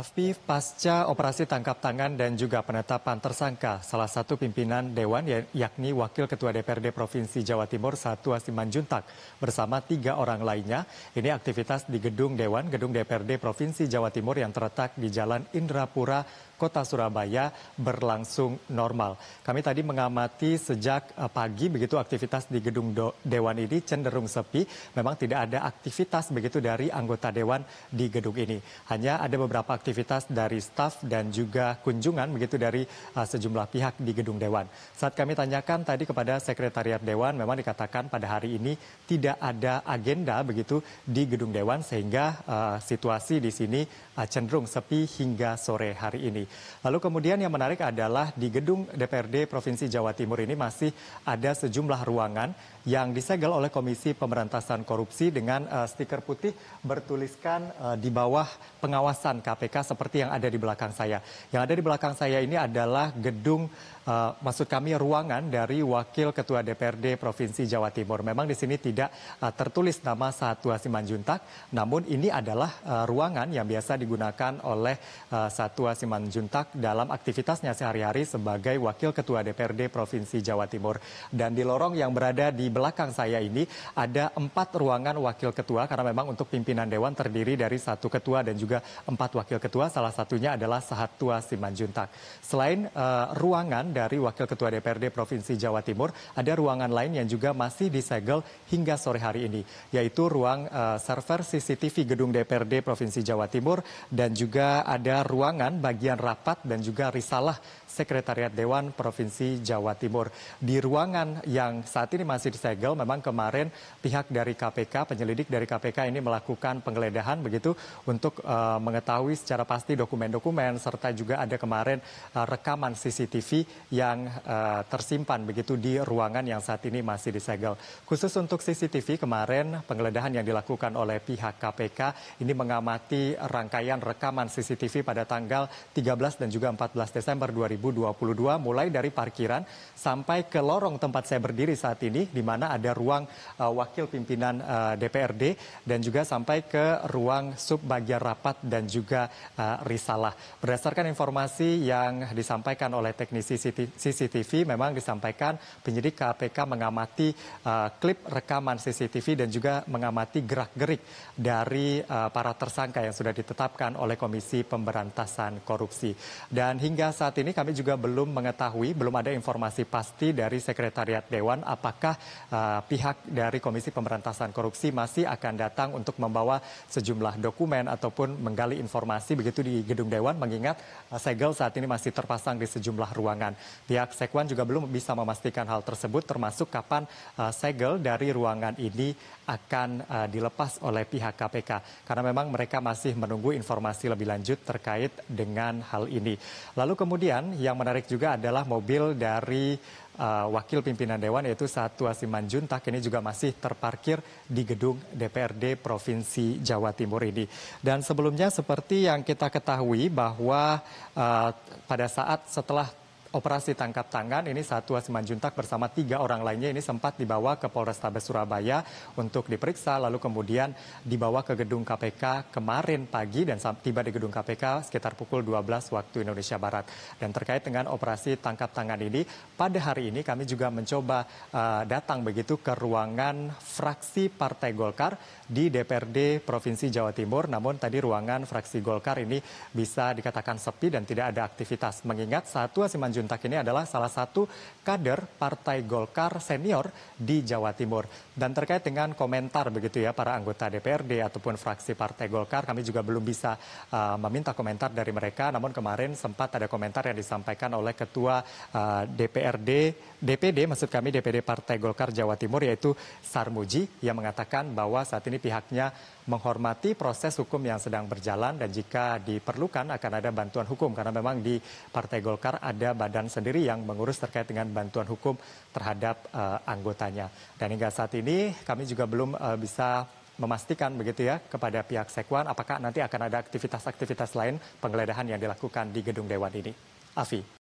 Afif pasca operasi tangkap tangan dan juga penetapan tersangka salah satu pimpinan Dewan ya, yakni Wakil Ketua DPRD Provinsi Jawa Timur Satua Simanjuntak bersama tiga orang lainnya. Ini aktivitas di gedung Dewan, gedung DPRD Provinsi Jawa Timur yang terletak di Jalan Indrapura, Kota Surabaya berlangsung normal. Kami tadi mengamati sejak eh, pagi begitu aktivitas di gedung Dewan ini cenderung sepi. Memang tidak ada aktivitas begitu dari anggota Dewan di gedung ini. Hanya ada beberapa aktivitas dari staf dan juga kunjungan begitu dari eh, sejumlah pihak di gedung Dewan. Saat kami tanyakan tadi kepada Sekretariat Dewan memang dikatakan pada hari ini tidak ada agenda begitu di gedung Dewan sehingga uh, situasi di sini uh, cenderung sepi hingga sore hari ini. Lalu kemudian yang menarik adalah di gedung DPRD Provinsi Jawa Timur ini masih ada sejumlah ruangan yang disegel oleh Komisi Pemberantasan Korupsi dengan uh, stiker putih bertuliskan uh, di bawah pengawasan KPK seperti yang ada di belakang saya. Yang ada di belakang saya ini adalah gedung Eh, maksud kami ruangan dari Wakil Ketua DPRD Provinsi Jawa Timur. Memang di sini tidak uh, tertulis nama Satwa Simanjuntak, namun ini adalah uh, ruangan yang biasa digunakan oleh uh, Satwa Simanjuntak dalam aktivitasnya sehari-hari sebagai Wakil Ketua DPRD Provinsi Jawa Timur. Dan di lorong yang berada di belakang saya ini ada empat ruangan Wakil Ketua karena memang untuk pimpinan Dewan terdiri dari satu ketua dan juga empat wakil ketua, salah satunya adalah Satwa Simanjuntak. Selain uh, ruangan dari Wakil Ketua DPRD Provinsi Jawa Timur, ada ruangan lain yang juga masih disegel hingga sore hari ini, yaitu ruang uh, server CCTV Gedung DPRD Provinsi Jawa Timur dan juga ada ruangan bagian rapat dan juga risalah Sekretariat Dewan Provinsi Jawa Timur. Di ruangan yang saat ini masih disegel, memang kemarin pihak dari KPK, penyelidik dari KPK ini melakukan penggeledahan begitu untuk uh, mengetahui secara pasti dokumen-dokumen serta juga ada kemarin uh, rekaman CCTV yang uh, tersimpan begitu di ruangan yang saat ini masih disegel. Khusus untuk CCTV kemarin penggeledahan yang dilakukan oleh pihak KPK ini mengamati rangkaian rekaman CCTV pada tanggal 13 dan juga 14 Desember 2022 mulai dari parkiran sampai ke lorong tempat saya berdiri saat ini di mana ada ruang uh, wakil pimpinan uh, eh, DPRD dan juga sampai ke ruang subbagian rapat dan juga uh, risalah. Berdasarkan informasi yang disampaikan oleh teknisi CCTV CCTV memang disampaikan penyidik KPK mengamati uh, klip rekaman CCTV dan juga mengamati gerak-gerik dari uh, para tersangka yang sudah ditetapkan oleh Komisi Pemberantasan Korupsi. Dan hingga saat ini kami juga belum mengetahui, belum ada informasi pasti dari Sekretariat Dewan apakah uh, pihak dari Komisi Pemberantasan Korupsi masih akan datang untuk membawa sejumlah dokumen ataupun menggali informasi begitu di Gedung Dewan mengingat segel saat ini masih terpasang di sejumlah ruangan pihak Sekwan juga belum bisa memastikan hal tersebut termasuk kapan uh, segel dari ruangan ini akan uh, dilepas oleh pihak KPK karena memang mereka masih menunggu informasi lebih lanjut terkait dengan hal ini. Lalu kemudian yang menarik juga adalah mobil dari uh, wakil pimpinan dewan yaitu Satu Asiman Juntak ini juga masih terparkir di gedung DPRD Provinsi Jawa Timur ini. Dan sebelumnya seperti yang kita ketahui bahwa uh, pada saat setelah operasi tangkap tangan ini satu Satwa Simanjuntak bersama tiga orang lainnya ini sempat dibawa ke Polrestabes Surabaya untuk diperiksa lalu kemudian dibawa ke gedung KPK kemarin pagi dan tiba di gedung KPK sekitar pukul 12 waktu Indonesia Barat. Dan terkait dengan operasi tangkap tangan ini pada hari ini kami juga mencoba uh, datang begitu ke ruangan fraksi Partai Golkar di DPRD Provinsi Jawa Timur namun tadi ruangan fraksi Golkar ini bisa dikatakan sepi dan tidak ada aktivitas mengingat satu Satwa Simanjuntak Simanjuntak ini adalah salah satu kader Partai Golkar senior di Jawa Timur. Dan terkait dengan komentar begitu ya para anggota DPRD ataupun fraksi Partai Golkar, kami juga belum bisa uh, meminta komentar dari mereka. Namun kemarin sempat ada komentar yang disampaikan oleh Ketua uh, eh, DPRD, DPD maksud kami DPD Partai Golkar Jawa Timur yaitu Sarmuji yang mengatakan bahwa saat ini pihaknya menghormati proses hukum yang sedang berjalan dan jika diperlukan akan ada bantuan hukum karena memang di Partai Golkar ada bantuan dan sendiri yang mengurus terkait dengan bantuan hukum terhadap uh, anggotanya. Dan hingga saat ini kami juga belum uh, bisa memastikan begitu ya kepada pihak Sekwan apakah nanti akan ada aktivitas-aktivitas lain penggeledahan yang dilakukan di gedung dewan ini. Afi.